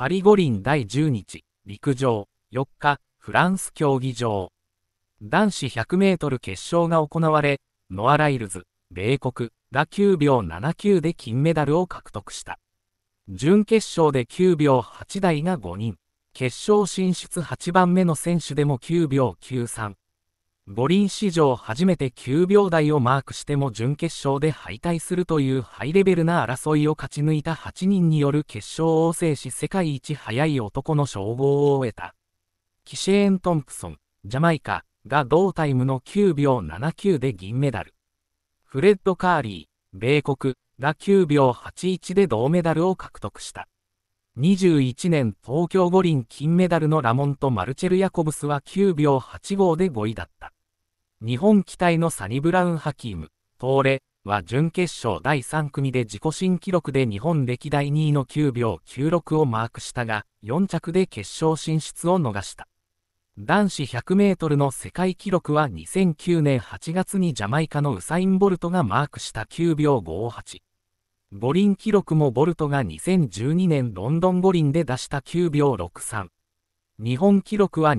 パリ五輪第10日、陸上、4日、フランス競技場。男子100メートル決勝が行われ、ノア・ライルズ、米国が9秒79で金メダルを獲得した。準決勝で9秒8台が5人、決勝進出8番目の選手でも9秒93、五輪史上初めて9秒台をマークしても準決勝で敗退するというハイレベルな争いを勝ち抜いた8人による決勝を制し世界一速い男の称号を得た。キシェーン・トンプソン、ジャマイカが同タイムの9秒79で銀メダル。フレッド・カーリー、米国が9秒81で銅メダルを獲得した。21年東京五輪金メダルのラモンとマルチェル・ヤコブスは9秒85で5位だった。日本期待のサニブラウン・ハキーム、東レは準決勝第3組で自己新記録で日本歴代2位の9秒96をマークしたが、4着で決勝進出を逃した。男子100メートルの世界記録は2009年8月にジャマイカのウサイン・ボルトがマークした9秒58。五輪記録もボルトが2012年ロンドン五輪で出した9秒63。日本記録は